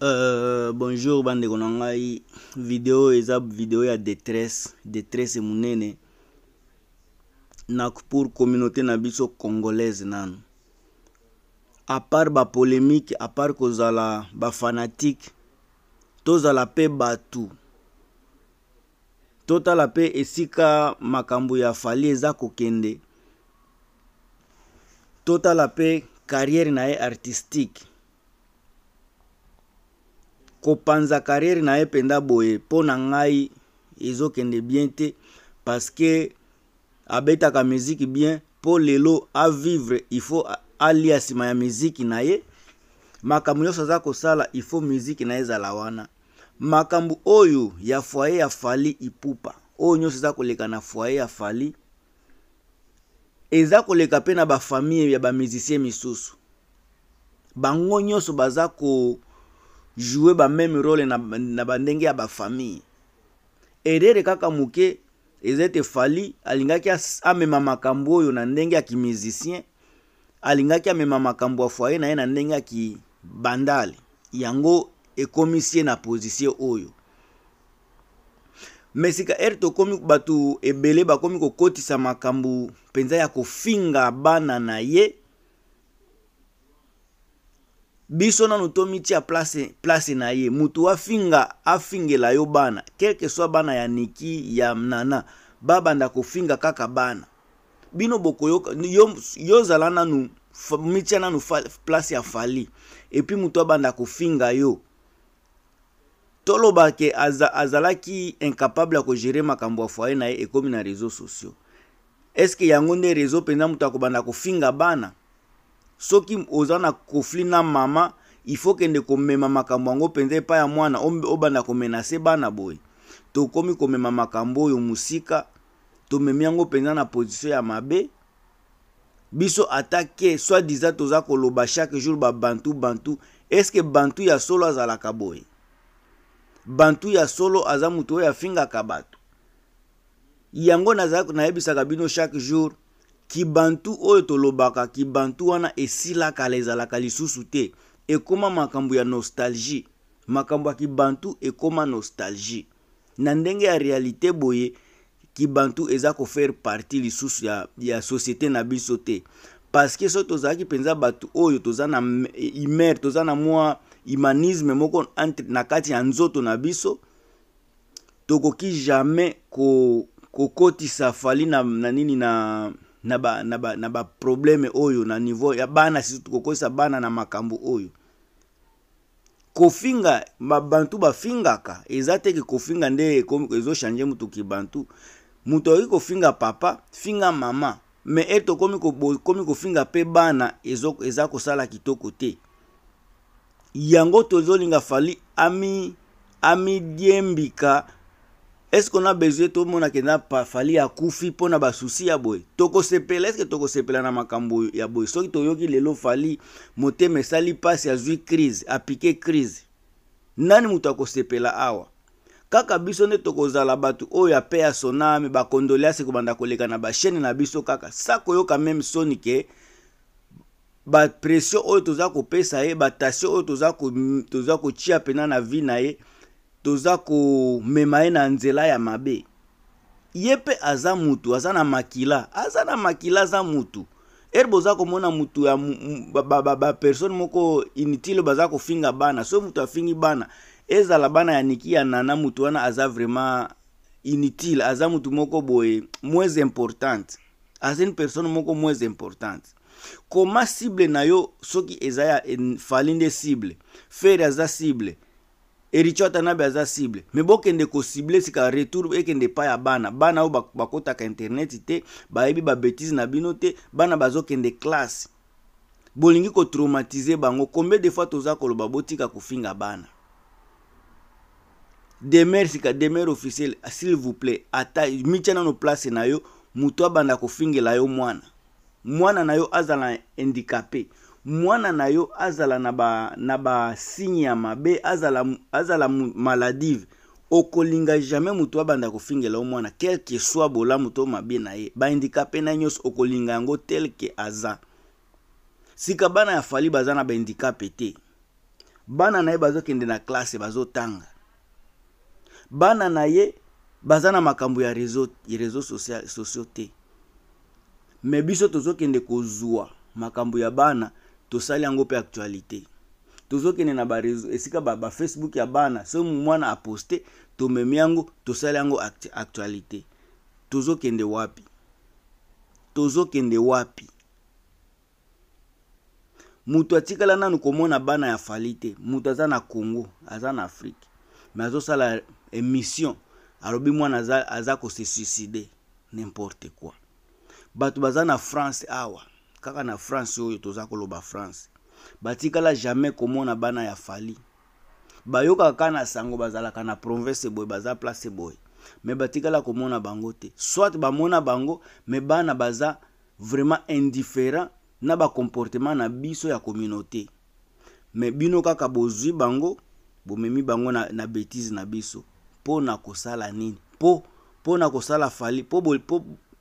Uh, bonjour bandeko na ngai video oyo eza video ya detresse detresse monene na pour communauté na biso congolaise nanu apart bapolémike apart kozala bafanatike tozala mpe bato totala mpe esika makambo ya fali eza kokende totala mpe carriere na ye artistique kopanza karriere na ye mpenza boye mpo na ngai ezokende bien te parceke abetaka miziki bien mpo lelo avivre ifo alia nsima ya miziki na ye makambo nyonso aza kosala ifo miziki na ye ezala wana makambo oyo ya foye ya fali ipupa oyo nyonso eza koleka na foye ya fali eza koleka mpe na bafamille ya bamizisien misusu bango nyonso baza ko joue bameme role na, na bandenge ya bafamille erere kaka moke eza ete fali alingaki amema makambo oyo na ndenge ya kimusicien alingaki amema makambo ya foye na ye na ndenge ya kibandale yango ekomisi ye na position oyo me sika ere tokomi bato ebele bakomi kokotisa makambo mpenza ya kofinga bana na ye biso nanu tomitia place, place na ye mutu afinga afingela yo bana kelke swa bana ya niki ya nana babanda kofinga kaka bana bino bokoyoka yozala yo nanu mitia nanu fa, place ya fali epui mutu abanda kofinga yo toloba ke aza, azalaki incapable ya kogere makambo ya foye na ye ekómi na réseau sociaux estce yango nde réseau mpenza moto akobanda kofinga bana soki oza na konflit na mama ifo kende komema makambo yango mpenza epai ya mwana obanda komenase bana boye tokómi komema makambo oyo mosika tomemi yango mpenza na position ya mabe biso atake soit diza toza koloba chaque jour babantu bantu eske bantu ya solo azalaka boye bantu ya solo aza moto oyo afingaka bato yango nayebisaka bino chaque jour kibantu oyo tolobaka kibantu wana esilaka ezalaka lisusu te ekoma makambo ya nostalgie makambo ya kibantu ekoma nostalgie na ndenge ya réalité boye kibantu eza kofaire parti lisusu ya, ya société na biso te parceke so tozalaki mpenza bato oyo toza na imer toza na mwa humanisme moko entre, na kati ya nzoto na biso tokoki jamais kokotisa ko fali na, na nini na na baprobleme na ba, na ba oyo na niveau ya bana sisi tokokosisa bana na makambo oyo kofinga babantu bafingaka eza teke kofinga nde ezochange mutu kibantu moto akoki kofinga papa finga mama me ete okomi kofinga mpe bana eza kosala kitoko te yango tozolinga fali ami amidiembika eske on a besoin tomona ke na fali akufi mpo na basusi ya boye tokosepela eske tokosepela na makambo ya boye soki toyoki lelo fali motema esali mpasi azwi crise apike crise nani moto akosepela awa kaka biso nde tokozala bato oyo ape ya sonami bakondoliase kobanda koleka na bashaine na biso kaka sa koyoka meme soni ke bapression oyo toza kopesa ye batation oyo toza kotia pena na vi na ye toza komema ye na nzela ya mabe ye mpe aza mutu aza na makila aza na makila aza mutu ere boza komona mutu ya bapersone moko inutile baza kofinga bana so mutu afingi bana ezala bana ya niki ya nana mutu wana aza vraiment inutile aza mutu moko boye moins importante aza une personne moko moins importante koma cible na yo soki eza ya fali nde cible fere aza cible eritio ata na be aza cible me bokende kosible sika retour ekende epai ya bana bana oyo bakotaka internet te bayebi babetise na bino te bana bazokende klasse bolingi kotraumatize bango combien de fois toza koloba botika kofinga bana demare sika demare officiel s'il vous plaît ata mitia nano place na yo moto abanda kofingela yo mwana mwana na yo azala handicapé mwana na yo azala na basigne ya mabe azala, azala maladive okolinga jamai moto abanda kofingela yo mwana kelke swa bolamu to mabe na ye baindikape na nyonso okolinga yango telke aza sika bana ya fali baza na baindikape te bana na ye bazokende na klase bazotanga bana na ye baza na makambo ya réseau sociaux te me biso tozokende kozwa makambo ya bana tosali yango mpe actualité tozokende na bareseau esika bafacebook ba ya bana so mwana aposte tomemi yango tosali yango act actualité tozokende wapi tozokende wapi moto atikala nanu komona bana ya fali te moto aza na congo aza na afrike me azosala émission alobi mwana aza, aza kose suicide nimporte kwa bato baza na france awa kaka na france oyo toza koloba france batikala jamais komona bana ya fali bayokaka ka na sango bazalaka na province boye baza place boye me batikala komona bango te soit bamona bango me bana baza vraiment indifférent na bacomportement na biso ya communauté me bino kaka bozwi bango bomemi bango na, na bétise na biso mpo na kosala nini mpo mpo na kosala fali mpo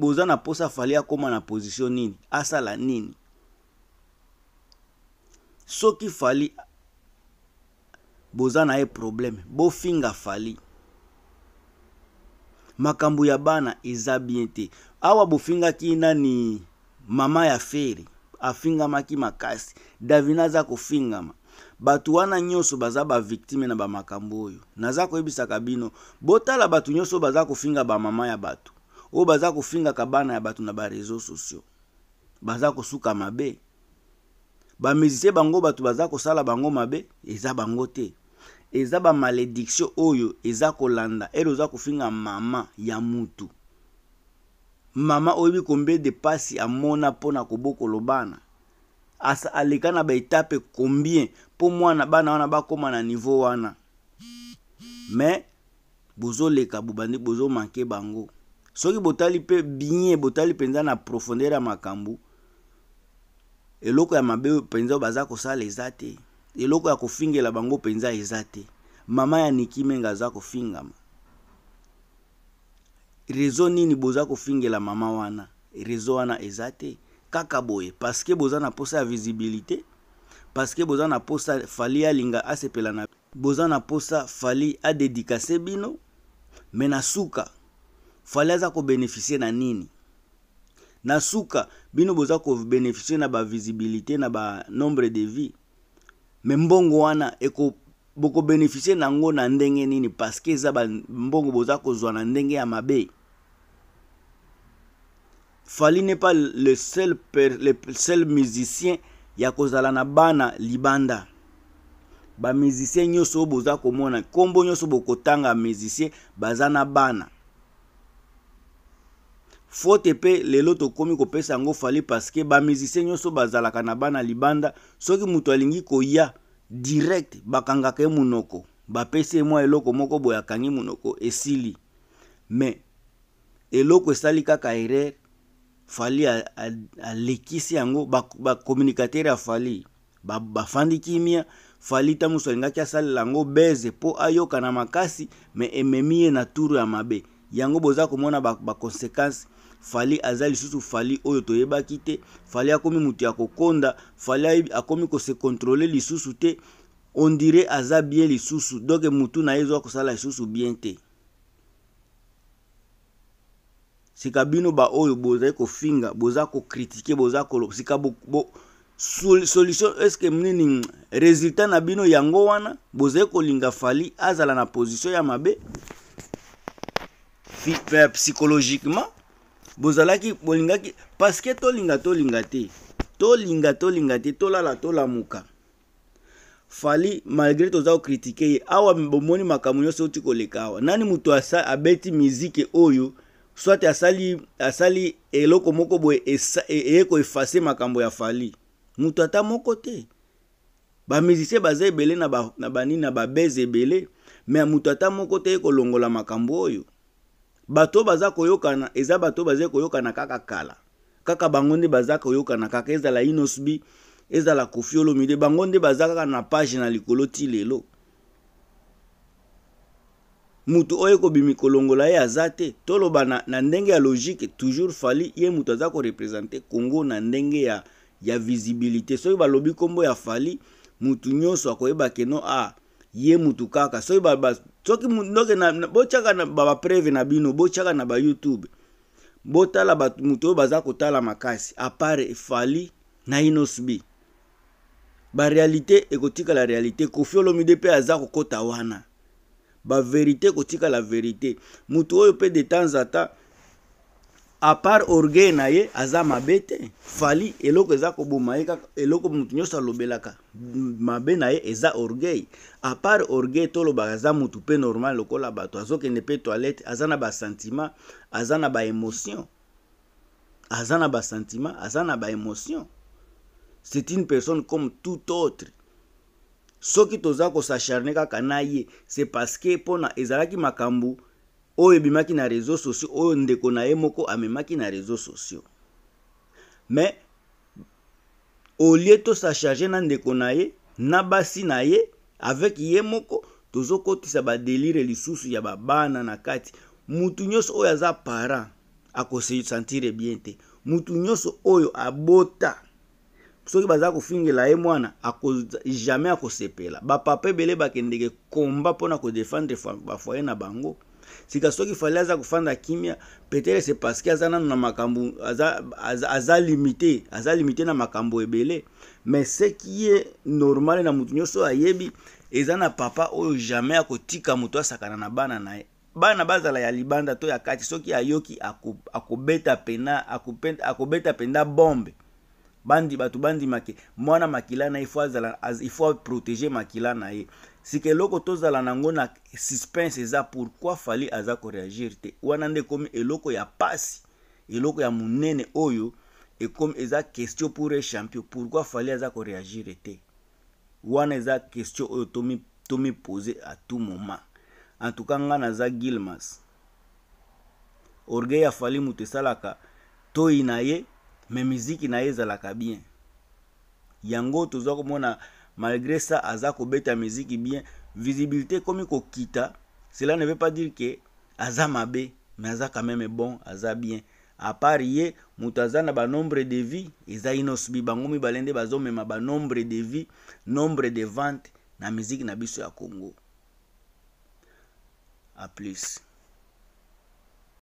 boza na mposa fali akóma na position nini asala nini soki fali boza na ye probleme bofinga fali makambo ya bana eza bien te awa bofingaki nani mama ya feri afingamaki makasi davina aza kofingama bato wana nyonso baza baviktime na bamakambo oyo naza koyebisaka bino botala bato nyonso baza kofinga bamama ya bato oyo baza kofingaka bana ya bato na bareseau sociaux baza kosuka mabe bamizisie bango bato baza kosala bango mabe eza bango te eza bamalédiction oyo eza kolanda ere oza kofinga mama ya mutu mama oyebi kombie pasi amona mpona kobokola bana asa aleka na baetape combien mpo mwana bana wana bakóma na niveau wana me bozoleka bobandi bozomanke bango soki botali mpe bien botali mpenza na profondeur ya makambo eloko ya mabe mpenza oyo baza kosala eza te eloko ya kofingela bango mpenza eza te mama ya niki menga aza kofingama rezo nini boza kofingela mama wana rezo wana eza te kaka boye parceke boza na posa ya visibilité parceke boza na posa fali alinga asepela na boza na posa fali adedikase bino me na suka faliaza kobenefise na nini na suka bino boza kobenefise na bavisibilité na banombre de vie me mbongo wana eko bokobenefise na yango na ndenge nini parceke eza bambongo boza kozwa na ndenge ya mabe fali n'est pas le seul, per, le seul musicien ya kozala na bana libanda bamusicien nyonso oyo boza komona nkombo nyonso bokotanga musicien baza na bana fote mpe lelo tokómi kopesa yango fali parceke bamizisie nyonso bazalaka na bana libanda soki moto alingi koya direct bakangaka ye monoko bapesi ye mwa eloko moko boye akangi monoko esili me eloko esali kaka erreur fali alekisi yango bacommunicatere ba ya fali bafandi ba kimia fali ta alingaki asalela yango beze mpo ayoka na makasi me ememi ye na turu ya mabe yango boza komona baconsequence ba fali aza lisusu fali oyo toyebaki te fali akomi moto ya kokonda fali akomi kose kontrole lisusu te ondire aza bien lisusu donk mutu na ye ezwa kosala lisusu bien te sika bino baoyo bozali kofinga boza kokritike boza koloba sika bo, bo, solution eske nini resultat na bino yango wana bozali kolinga fali azala na position ya mabe psychologiquement bozalaki bolingaki parceke tolinga tolinga te tolinga tolinga te tolala tolamuka fali malgré toza kokritike ye awa bomoni makambo nyonso euti koleka awa nani moto abeti miziki oyo swate asali, asali eloko moko boye e, eye koefase makambo ya fali moto ata moko te bamizisie baza ebele na banini na babeze ebele me moto ata moko te ye kolongola makambo oyo bato baza koyokana eza bato baza koyokana kaka kala kaka bango nde baza koyokana kaka ezala inosbi ezala kofi olomide bango nde baza kaka na page na likolo ti lelo mutu oyo ekobimi kolongola ye aza te toloba na, na ndenge ya logike toujours fali ye mutu aza korepresente congo na ndenge ya, ya visibilité soki balobi nkombo ya fali mutu nyonso akoyeba keno a ah, ye mutu kaka soki soki ndokende botyaka na bapreve na bino botyaka na bayoutube botala bato moto oyo baza kotala makasi apart efali naino subi barealité ekotikala réalité kofi olomide mpe aza kokɔta wana baverité ekotikala verité moto oyo mpe de temps ata apart orgueil na ye aza mabe te fali eloko eza koboma ye kaka eloko motu nyonso alobelaka mabe na ye eza orgueil apart orgueil tolobaka aza motu mpe normal lokola bato azokende mpe toilette aza na basentiment aza na baémotion aza na basentiment aza na baémotion c'est une personne comme tout autre soki toza kosacharne kaka na ye c'est parce que mpona ezalaki makambo oyo ebimaki na réseau sociaux oyo ndeko na ye moko amemaki na réseau sociaux me olie tosa charge na ndeko na ye na basi na ye avec ye moko tozokotisa badelire lisusu ya babana na kati mutu nyonso oyo aza parent akosentire bien te mutu nyonso oyo abota soki baza kofingela ye mwana ako, jamais akosepela bapapa ebele bakendeke komba mpona kodefendre bafoye na bango sika soki fale aza kofanda kimia petetre c'est parce que aza nano na makambo aza, aza, aza limité aza limité na makambo ebele mais ce qui ye normal na motu nyonso ayebi eza na papa oyo jamais akotika moto asakana na bana na ye bana bazala ya libanda to ya kati soki ayoki akobeta ako pena akobeta ako penda bombe bandi bato bandimake mwana makila na ye ifo azala ifo aprotege makila na ye sika eloko tozala nango na suspense eza pourkui fali aza koreagir te wana nde ekomi eloko ya pasi eloko ya monene oyo ekomi eza question pour e champion pourkui fali aza koreagir te wana eza question oyo tomipose tomi a tout moment en tout cas ngai naza gilmas orgueil ya fali moto esalaka toyi na ye me miziki na ye ezalaka bien yango toza komona malgré ça aza kobeta miziki bien visibilité ekomi kokita cela ne veut pas dire ke aza mabe mais aza quand même bon aza bien apart ye moto aza na banombre de vie eza inoso bi bango mibale nde bazomema banombre de vie nombre de vente na miziki na biso ya congo a plus